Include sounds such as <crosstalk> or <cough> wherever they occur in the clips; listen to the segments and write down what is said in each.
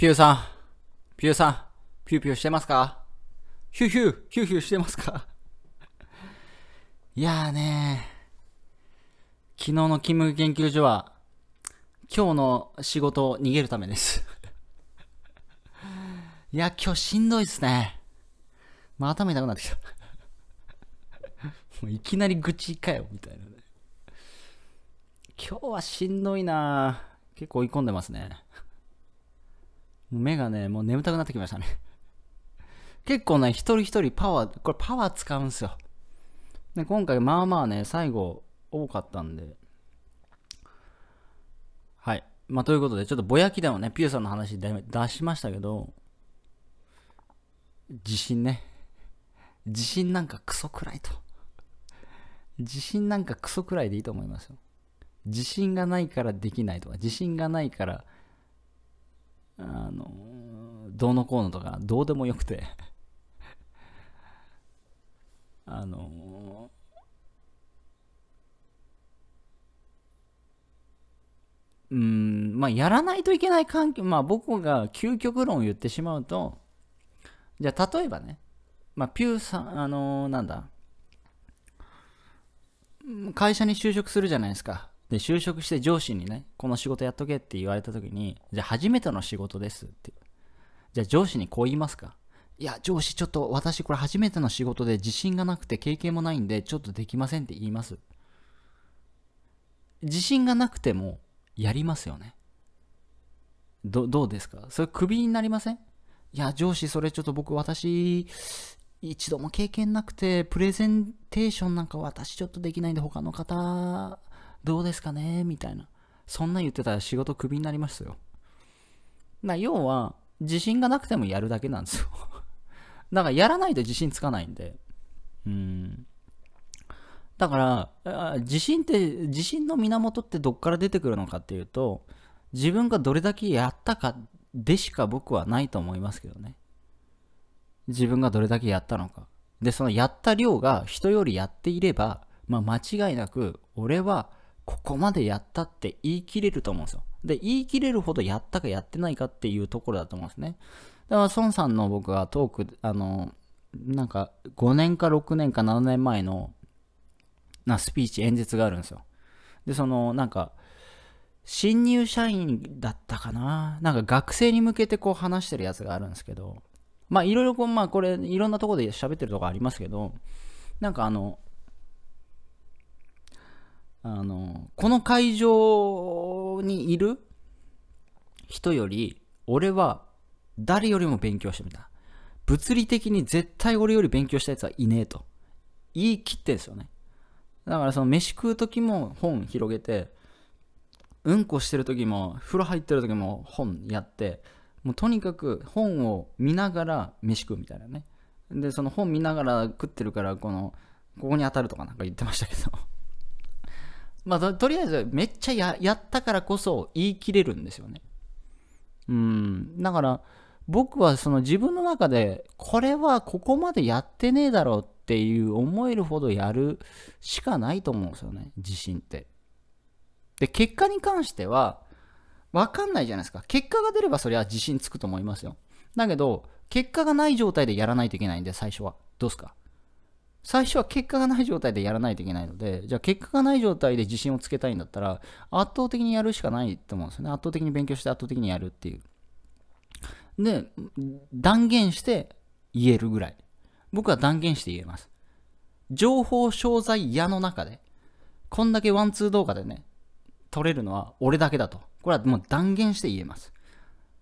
ピューさん、ピューさん、ピューピューしてますかヒューヒュー、ヒューヒューしてますか <laughs> いやーねー、昨日の勤務研究所は、今日の仕事を逃げるためです <laughs> いや、今日しんどいっすね。まあ、頭痛くなってきた <laughs> もういきなり愚痴かよ、みたいなね。今日はしんどいな結構追い込んでますね。目がね、もう眠たくなってきましたね <laughs> 結構ね、一人一人パワー、これパワー使うんすよ。で、今回まあまあね、最後多かったんで。はい。まあということで、ちょっとぼやきでもね、ピューさんの話出しましたけど、地震ね。地震なんかクソくらいと。地震なんかクソくらいでいいと思いますよ。自信がないからできないとか、自信がないから、あの、どうのこうのとか、どうでもよくて <laughs> あのうん、まあ、やらないといけない環境、まあ、僕が究極論を言ってしまうと、じゃあ、例えばね、まあ、ピューさん、あのー、なんだ、会社に就職するじゃないですか。で、就職して上司にね、この仕事やっとけって言われた時に、じゃあ初めての仕事ですって。じゃあ上司にこう言いますかいや、上司ちょっと私これ初めての仕事で自信がなくて経験もないんで、ちょっとできませんって言います。自信がなくてもやりますよね。ど、どうですかそれクビになりませんいや、上司それちょっと僕私、一度も経験なくて、プレゼンテーションなんか私ちょっとできないんで他の方どうですかねみたいな。そんな言ってたら仕事クビになりますよ。あ、要は、自信がなくてもやるだけなんですよ <laughs> だからやらないと自信つかないんで。うん。だから、自信って、自信の源ってどっから出てくるのかっていうと、自分がどれだけやったかでしか僕はないと思いますけどね。自分がどれだけやったのか。で、そのやった量が人よりやっていれば、まあ間違いなく、俺はここまでやったって言い切れると思うんですよ。で、言い切れるほどやったかやってないかっていうところだと思うんですね。だから、孫さんの僕がトーク、あの、なんか5年か6年か7年前のなスピーチ演説があるんですよ。で、そのなんか新入社員だったかななんか学生に向けてこう話してるやつがあるんですけど、まあいろいろこう、まあこれいろんなとこで喋ってるとこありますけど、なんかあの、あの、この会場にいる人より、俺は誰よりも勉強してみた。物理的に絶対俺より勉強したやつはいねえと。言い切ってんですよね。だからその飯食う時も本広げて、うんこしてる時も、風呂入ってる時も本やって、もうとにかく本を見ながら飯食うみたいなね。で、その本見ながら食ってるから、この、ここに当たるとかなんか言ってましたけどまあ、とりあえずめっちゃややったからこそ言い切れるんですよね。うん、だから僕はその自分の中でこれはここまでやってねえだろうっていう思えるほどやるしかないと思うんですよね自信って。で結果に関しては分かんないじゃないですか結果が出ればそれは自信つくと思いますよだけど結果がない状態でやらないといけないんで最初はどうすか最初は結果がない状態でやらないといけないので、じゃあ結果がない状態で自信をつけたいんだったら、圧倒的にやるしかないと思うんですよね。圧倒的に勉強して圧倒的にやるっていう。で、断言して言えるぐらい。僕は断言して言えます。情報商材屋の中で、こんだけワンツー動画でね、取れるのは俺だけだと。これはもう断言して言えます。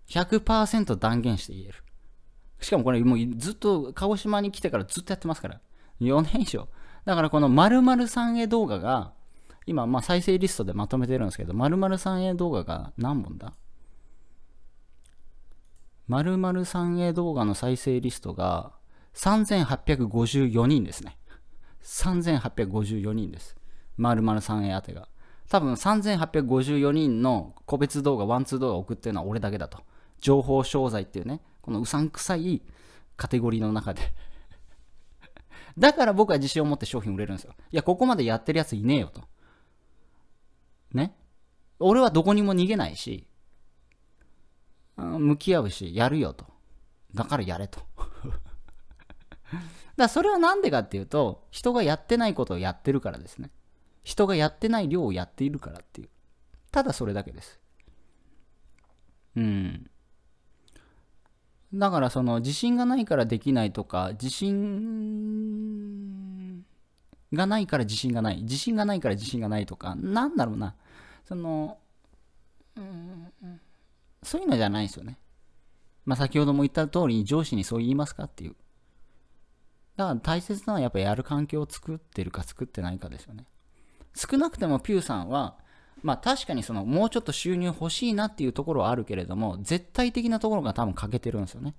100%断言して言える。しかもこれもうずっと鹿児島に来てからずっとやってますから。4年以上。だからこの〇〇 3A 動画が、今、まあ再生リストでまとめてるんですけど、〇〇 3A 動画が何本だ〇〇 3A 動画の再生リストが3854人ですね。3854人です。〇〇 3A 当てが。多分3854人の個別動画、ワンツー動画送ってるのは俺だけだと。情報商材っていうね、このうさんくさいカテゴリーの中でだから僕は自信を持って商品売れるんですよ。いや、ここまでやってるやついねえよと。ね。俺はどこにも逃げないし、うん、向き合うし、やるよと。だからやれと。<laughs> だそれは何でかっていうと、人がやってないことをやってるからですね。人がやってない量をやっているからっていう。ただそれだけです。うん。だからその自信がないからできないとか自信がないから自信がない自信がないから自信がないとかなんだろうなそのうんそういうのじゃないですよねまあ先ほども言った通り上司にそう言いますかっていうだから大切なのはやっぱりやる環境を作ってるか作ってないかですよね少なくてもピューさんはまあ確かにそのもうちょっと収入欲しいなっていうところはあるけれども、絶対的なところが多分欠けてるんですよね。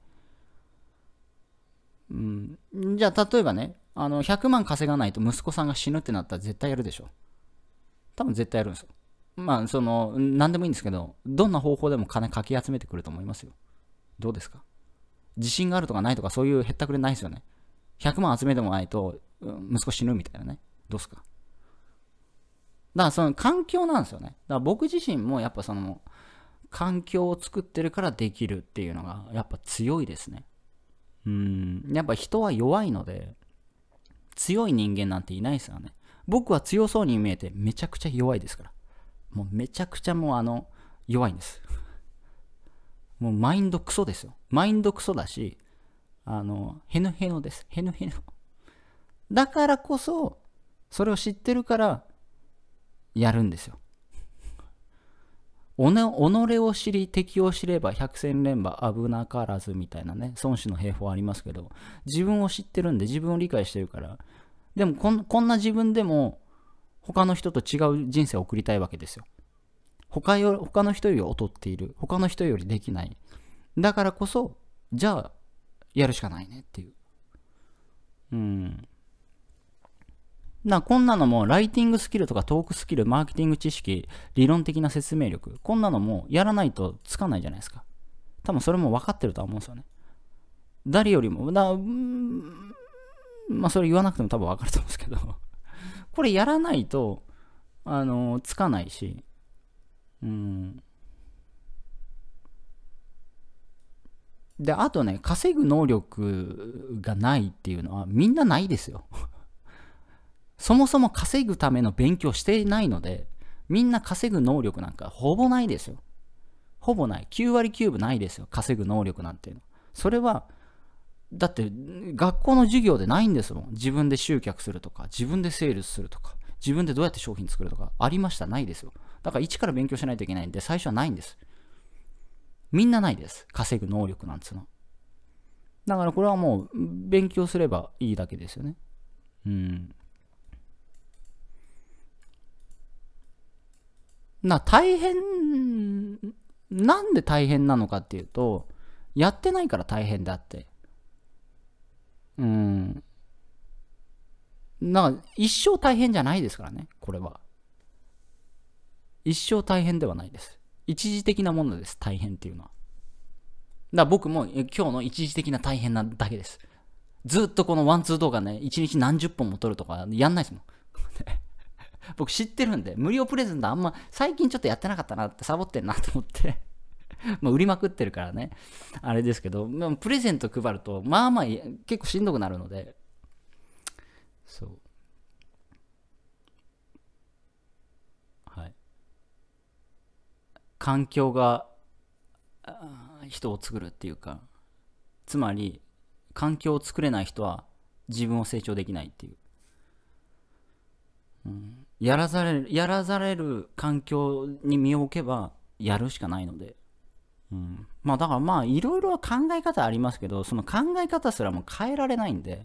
うん、じゃあ例えばね、あの100万稼がないと息子さんが死ぬってなったら絶対やるでしょ。多分絶対やるんですよ。まあその、何でもいいんですけど、どんな方法でも金かき集めてくると思いますよ。どうですか自信があるとかないとかそういうへったくれないですよね。100万集めてもないと息子死ぬみたいなね。どうすかだからその環境なんですよね。だから僕自身もやっぱその環境を作ってるからできるっていうのがやっぱ強いですね。うん。やっぱ人は弱いので強い人間なんていないですよね。僕は強そうに見えてめちゃくちゃ弱いですから。もうめちゃくちゃもうあの弱いんです。もうマインドクソですよ。マインドクソだし、あの、へのへのです。へぬへの。だからこそ、それを知ってるから、やるんですよ。おね、己を知り敵を知れば百戦錬磨危なからずみたいなね孫子の兵法ありますけど自分を知ってるんで自分を理解してるからでもこんこんな自分でも他の人と違う人生を送りたいわけですよ他よ他の人より劣っている他の人よりできないだからこそじゃあやるしかないねっていううんな、こんなのも、ライティングスキルとかトークスキル、マーケティング知識、理論的な説明力、こんなのもやらないとつかないじゃないですか。多分それも分かってるとは思うんですよね。誰よりも、だ、まあそれ言わなくても多分分かると思うんですけど <laughs> これやらないと、あの、つかないし、うん。で、あとね、稼ぐ能力がないっていうのはみんなないですよそもそも稼ぐための勉強していないので、みんな稼ぐ能力なんかほぼないですよ。ほぼない。9割9分ないですよ。稼ぐ能力なんていうの。それは、だって学校の授業でないんですもん。自分で集客するとか、自分でセールスするとか、自分でどうやって商品作るとか、ありましたないですよ。だから一から勉強しないといけないんで、最初はないんです。みんなないです。稼ぐ能力なんつうの。だからこれはもう勉強すればいいだけですよね。うん。な、大変、なんで大変なのかっていうと、やってないから大変だって。うん。な一生大変じゃないですからね、これは。一生大変ではないです。一時的なものです、大変っていうのは。だから僕も今日の一時的な大変なだけです。ずっとこのワンツー動画ね、一日何十本も撮るとかやんないですもん。<laughs> <laughs> 僕知ってるんで、無料プレゼントあんま、最近ちょっとやってなかったなって、サボってんなと思って <laughs> まあ、売りまくってるからね、あれですけど、まあ、プレゼント配ると、まあまあ、結構しんどくなるので、そう。はい。環境が、人を作るっていうか、つまり、環境を作れない人は自分を成長できないっていう。うんやらざれるやらざれる環境に身を置けばやるしかないので、うん、まあだからまあいろいろ考え方ありますけどその考え方すらも変えられないんで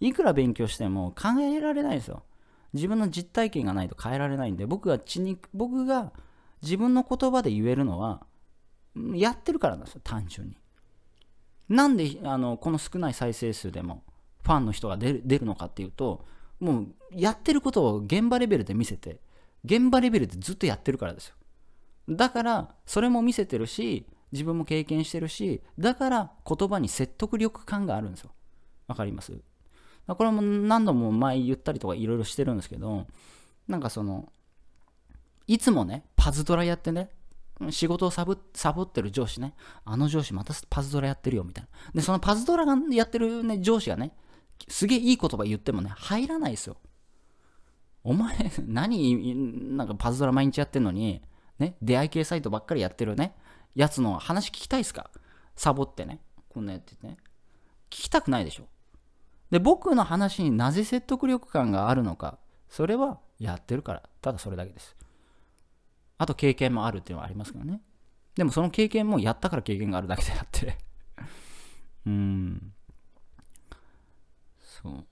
いくら勉強しても考えられないですよ自分の実体験がないと変えられないんで僕が血に僕が自分の言葉で言えるのはやってるからなんですよ単純になんであのこの少ない再生数でもファンの人が出るのかっていうともうやってることを現場レベルで見せて、現場レベルでずっとやってるからですよ。だから、それも見せてるし、自分も経験してるし、だから言葉に説得力感があるんですよ。わかりますこれも何度も前言ったりとかいろいろしてるんですけど、なんかその、いつもね、パズドラやってね、仕事をサボってる上司ね、あの上司またパズドラやってるよみたいな。で、そのパズドラやってる、ね、上司がね、すげえいい言葉言ってもね、入らないですよ。お前、<laughs> 何、なんかパズドラ毎日やってんのに、ね、出会い系サイトばっかりやってるね、やつの話聞きたいっすかサボってね、こんなやっててね。聞きたくないでしょ。で、僕の話になぜ説得力感があるのか、それはやってるから、ただそれだけです。あと経験もあるっていうのはありますけどね。でもその経験もやったから経験があるだけであって <laughs> うん。そう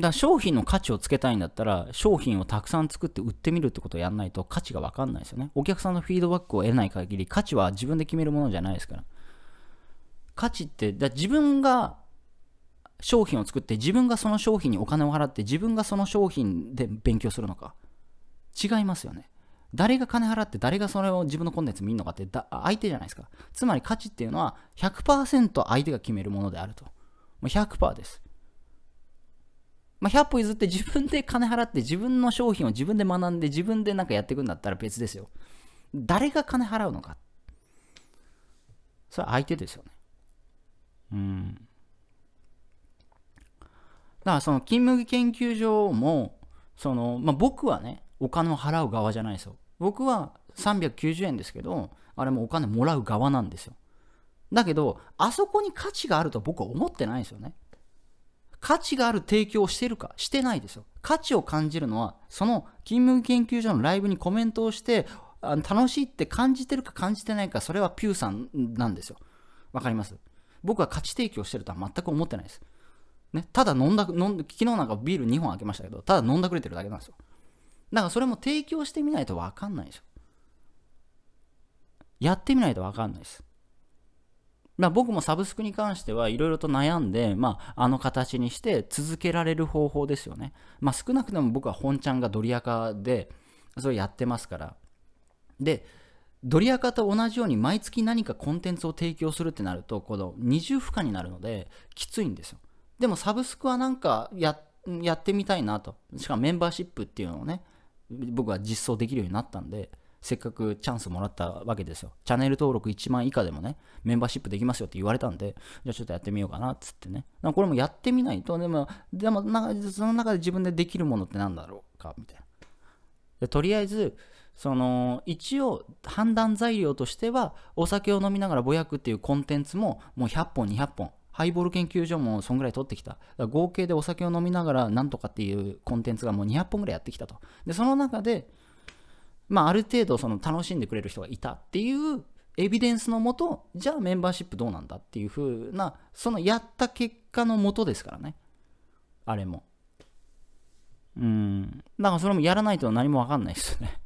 だ商品の価値をつけたいんだったら商品をたくさん作って売ってみるってことをやんないと価値が分かんないですよねお客さんのフィードバックを得ない限り価値は自分で決めるものじゃないですから価値ってだ自分が商品を作って自分がその商品にお金を払って自分がその商品で勉強するのか違いますよね誰が金払って誰がそれを自分のコンテンツ見るのかってだ相手じゃないですかつまり価値っていうのは100%相手が決めるものであるともう100%です。まあ、100歩譲って自分で金払って自分の商品を自分で学んで自分でなんかやっていくんだったら別ですよ。誰が金払うのか。それは相手ですよね。うん。だからその勤務研究所も、その、まあ、僕はね、お金を払う側じゃないですよ。僕は390円ですけど、あれもお金もらう側なんですよ。だけど、あそこに価値があると僕は思ってないんですよね。価値がある提供をしてるか、してないですよ。価値を感じるのは、その勤務研究所のライブにコメントをして、あの楽しいって感じてるか感じてないか、それはピューさんなんですよ。わかります僕は価値提供してるとは全く思ってないです。ね、ただ飲んだ、飲ん昨日なんかビール2本開けましたけど、ただ飲んだくれてるだけなんですよ。だからそれも提供してみないとわかんないですよ。やってみないとわかんないです。まあ、僕もサブスクに関してはいろいろと悩んで、まあ、あの形にして続けられる方法ですよね。まあ、少なくとも僕は本ちゃんがドリアカで、それやってますから。で、ドリアカと同じように毎月何かコンテンツを提供するってなると、この二重負荷になるので、きついんですよ。でもサブスクはなんかややってみたいなと。しかもメンバーシップっていうのをね、僕は実装できるようになったんで、せっかくチャンスもらったわけですよ。チャンネル登録1万以下でもね、メンバーシップできますよって言われたんで、じゃあちょっとやってみようかなっつってね。これもやってみないと、でも、でもその中で自分でできるものって何だろうか、みたいな。でとりあえず、その一応判断材料としてはお酒を飲みながらぼやくっていうコンテンツももう100本200本ハイボール研究所もそんぐらい取ってきた。合計でお酒を飲みながらなんとかっていうコンテンツがもう200本ぐらいやってきたと。で、その中で、まあ、ある程度その楽しんでくれる人がいたっていうエビデンスのもと、じゃあメンバーシップどうなんだっていう風な、そのやった結果のもとですからね。あれも。うん。だからそれもやらないと何もわかんないですよね。<laughs> だか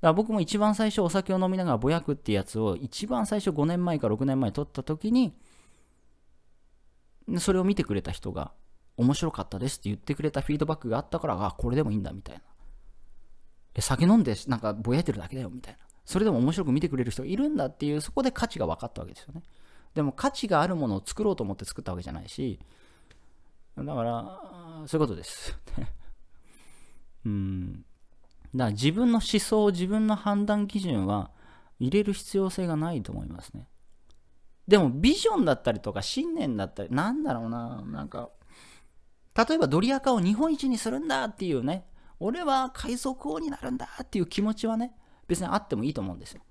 ら僕も一番最初お酒を飲みながらぼやくってやつを一番最初5年前か6年前撮った時にそれを見てくれた人が面白かったですって言ってくれたフィードバックがあったからあこれでもいいんだみたいなえ酒飲んでなんかぼやいてるだけだよみたいなそれでも面白く見てくれる人がいるんだっていうそこで価値が分かったわけですよねでも価値があるものを作ろうと思って作ったわけじゃないしだからそういうことです <laughs> うんだから自分の思想自分の判断基準は入れる必要性がないと思いますねでもビジョンだったりとか信念だったりなんだろうななんか例えばドリアカを日本一にするんだっていうね俺は海賊王になるんだっていう気持ちはね、別にあってもいいと思うんですよ。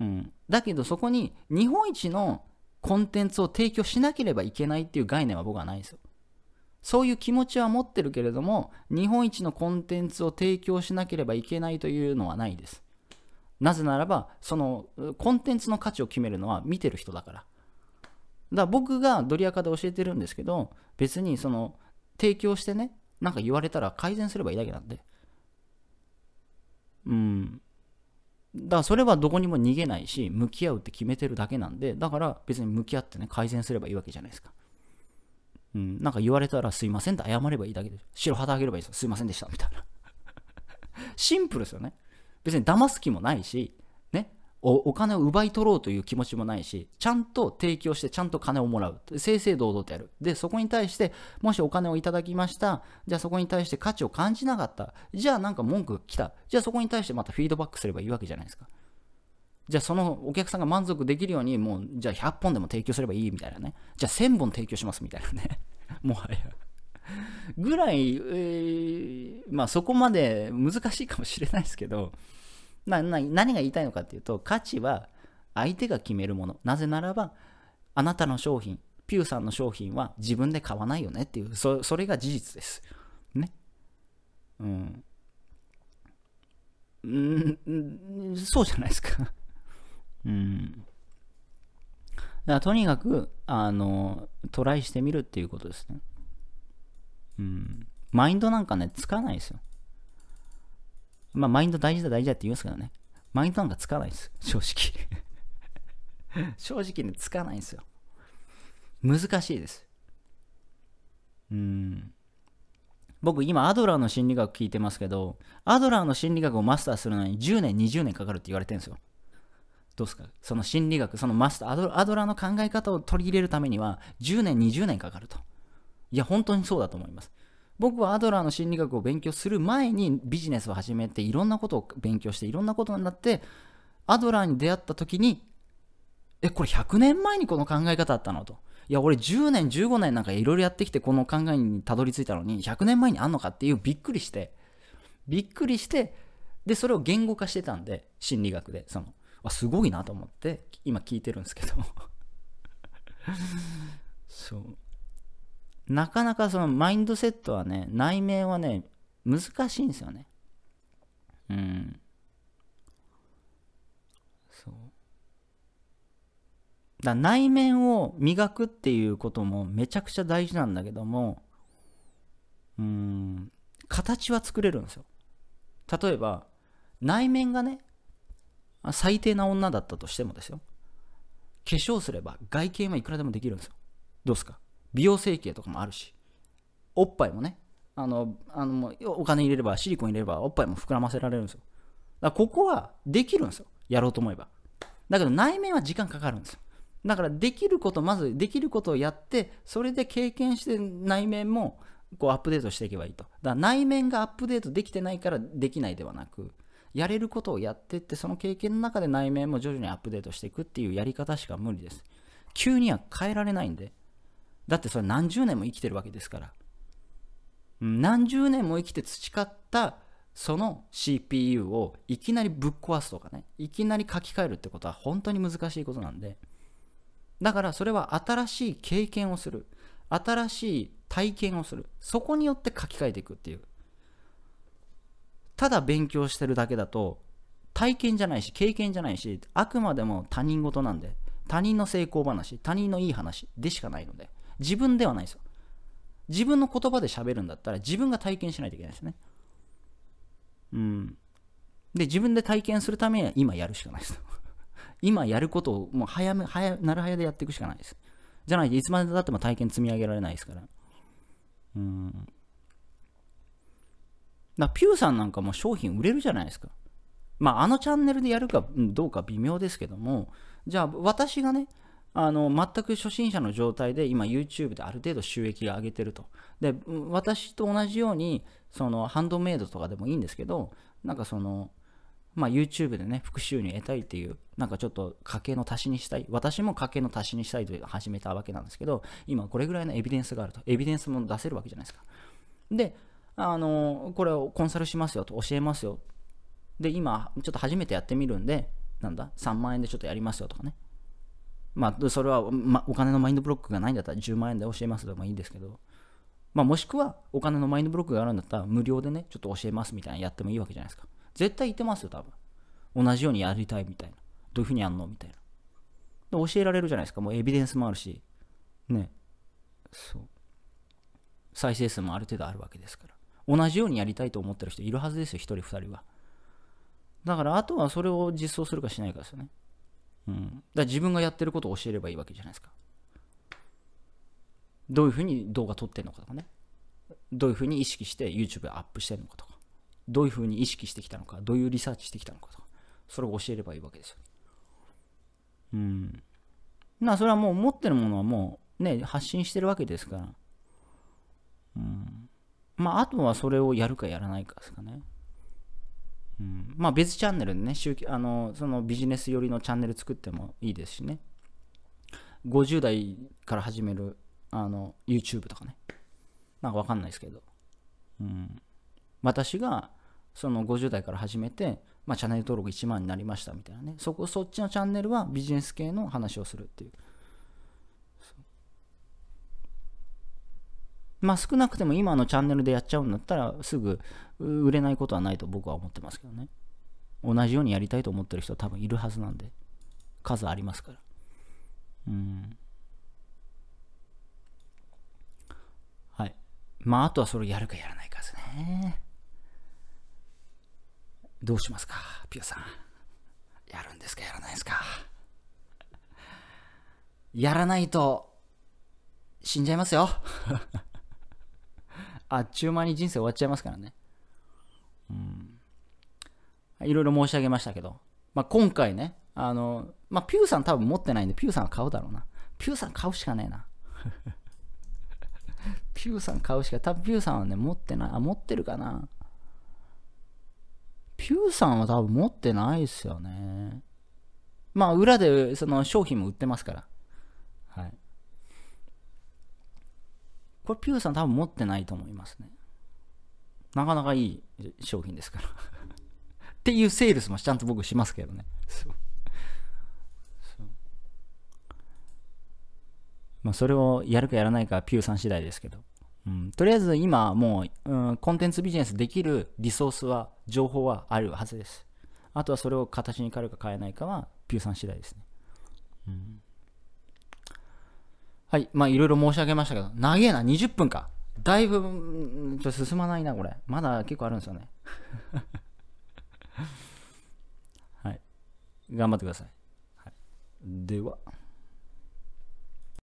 うん。だけどそこに日本一のコンテンツを提供しなければいけないっていう概念は僕はないんですよ。そういう気持ちは持ってるけれども、日本一のコンテンツを提供しなければいけないというのはないです。なぜならば、そのコンテンツの価値を決めるのは見てる人だから。だから僕がドリアカで教えてるんですけど、別にその提供してね、なんか言われたら改善すればいいだけなんで。うん。だからそれはどこにも逃げないし、向き合うって決めてるだけなんで、だから別に向き合ってね、改善すればいいわけじゃないですか。うん、なんか言われたらすいませんって謝ればいいだけで、白旗あげればいいですよ。すいませんでした、みたいな。<laughs> シンプルですよね。別に騙す気もないし、お金を奪い取ろうという気持ちもないし、ちゃんと提供して、ちゃんと金をもらう。正々堂々とやる。で、そこに対して、もしお金をいただきました、じゃあそこに対して価値を感じなかった、じゃあなんか文句来た、じゃあそこに対してまたフィードバックすればいいわけじゃないですか。じゃあそのお客さんが満足できるように、もう、じゃあ100本でも提供すればいいみたいなね。じゃあ1000本提供しますみたいなね。<laughs> もはや。ぐらい、えー、まあそこまで難しいかもしれないですけど、なあ、何が言いたいのかっていうと、価値は相手が決めるもの。なぜならば、あなたの商品、ピューさんの商品は自分で買わないよねっていう、そそれが事実です。ね。うん。うん、そうじゃないですか <laughs> うん。だとにかく、あの、トライしてみるっていうことですね。うん。マインドなんかね、つかないですよ。まあ、マインド大事だ大事だって言うんですけどね。マインドなんかつかないです。正直 <laughs> 正直ね、つかないんですよ。難しいです。うん。僕今アドラーの心理学聞いてますけど、アドラーの心理学をマスターするのに10年、20年かかるって言われてるんですよ。どうすかその心理学、そのマスター、アドラーの考え方を取り入れるためには10年、20年かかると。いや、本当にそうだと思います。僕はアドラーの心理学を勉強する前にビジネスを始めていろんなことを勉強していろんなことになってアドラーに出会った時にえこれ100年前にこの考え方あったのといや俺10年15年なんかいろいろやってきてこの考えにたどり着いたのに100年前にあんのかっていうびっくりしてびっくりしてでそれを言語化してたんで心理学でそのあすごいなと思って今聞いてるんですけど <laughs> そうなかなかそのマインドセットはね、内面はね、難しいんですよね。うん。そう。だ内面を磨くっていうこともめちゃくちゃ大事なんだけども、うん、形は作れるんですよ。例えば、内面がね、最低な女だったとしてもですよ。化粧すれば外見はいくらでもできるんですよ。どうすか美容整形とかもあるし、おっぱいもね、あの、あのお金入れれば、シリコン入れれば、おっぱいも膨らませられるんですよ。だからここはできるんですよ。やろうと思えば。だけど内面は時間かかるんですよ。だからできること、まずできることをやって、それで経験して内面もこうアップデートしていけばいいと。だから内面がアップデートできてないからできないではなく、やれることをやってって、その経験の中で内面も徐々にアップデートしていくっていうやり方しか無理です。急には変えられないんで。だってそれ何十年も生きてるわけですから何十年も生きて培ったその CPU をいきなりぶっ壊すとかねいきなり書き換えるってことは本当に難しいことなんでだからそれは新しい経験をする新しい体験をするそこによって書き換えていくっていうただ勉強してるだけだと体験じゃないし経験じゃないしあくまでも他人事なんで他人の成功話他人のいい話でしかないので自分ではないですよ。自分の言葉で喋るんだったら自分が体験しないといけないですね。うん。で、自分で体験するためには今やるしかないです。<laughs> 今やることをもう早め、早、なる早でやっていくしかないです。じゃないといつまでたっても体験積み上げられないですから。うん。だピューさんなんかも商品売れるじゃないですか。まあ、あのチャンネルでやるかどうか微妙ですけども、じゃあ私がね、あの全く初心者の状態で今 YouTube である程度収益が上げてると。で、私と同じようにそのハンドメイドとかでもいいんですけど、なんかその、まあ、YouTube でね、復讐に得たいっていう、なんかちょっと家計の足しにしたい。私も家計の足しにしたいと始めたわけなんですけど、今これぐらいのエビデンスがあると。エビデンスも出せるわけじゃないですか。で、あの、これをコンサルしますよと、教えますよ。で、今、ちょっと初めてやってみるんで、なんだ、3万円でちょっとやりますよとかね。まあ、それは、ま、お金のマインドブロックがないんだったら10万円で教えますでもいいんですけど、まあ、もしくはお金のマインドブロックがあるんだったら無料でね、ちょっと教えますみたいなやってもいいわけじゃないですか。絶対言ってますよ、多分。同じようにやりたいみたいな。どういうふうにやんのみたいな。教えられるじゃないですか。もうエビデンスもあるし、ね。そう。再生数もある程度あるわけですから。同じようにやりたいと思ってる人いるはずですよ、1人、2人は。だから、あとはそれを実装するかしないかですよね。うん、だ自分がやってることを教えればいいわけじゃないですか。どういうふうに動画撮ってんのかとかね。どういうふうに意識して YouTube アップしてんのかとか。どういうふうに意識してきたのか。どういうリサーチしてきたのかとか。それを教えればいいわけですよ。うん。な、それはもう持ってるものはもうね、発信してるわけですから。うん。まあ、あとはそれをやるかやらないかですかね。まあ別チャンネルでねあのそのビジネス寄りのチャンネル作ってもいいですしね50代から始めるあの YouTube とかねなんかわかんないですけど、うん、私がその50代から始めて、まあ、チャンネル登録1万になりましたみたいなねそこそっちのチャンネルはビジネス系の話をするっていうまあ少なくても今のチャンネルでやっちゃうんだったらすぐ売れないことはないと僕は思ってますけどね。同じようにやりたいと思ってる人は多分いるはずなんで。数ありますから。うん。はい。まああとはそれをやるかやらないかですね。どうしますかピュさん。やるんですかやらないですかやらないと死んじゃいますよ。あっちゅう間に人生終わっちゃいますからね。うん。いろいろ申し上げましたけど、まあ、今回ね、あの、まあ、ピューさん多分持ってないんで、ピューさんは買うだろうな。ピューさん買うしかねえな。<laughs> ピューさん買うしか、多分ピューさんはね、持ってない。あ、持ってるかな。ピューさんは多分持ってないですよね。まあ、裏でその商品も売ってますから。はい。これピューさん多分持ってないと思いますね。なかなかいい商品ですから <laughs> っていうセールスもちゃんと僕しますけどね。まあ、それをやるかやらないかはピューさん次第ですけど。うん、とりあえず今もう、うん、コンテンツビジネスできるリソースは、情報はあるはずです。あとはそれを形に変えるか変えないかは、ピューさん次第ですね。うんはい、まあいろいろ申し上げましたけど、長えな、20分か。だいぶ、進まないな、これ。まだ結構あるんですよね。<laughs> はい。頑張ってください。はい、では。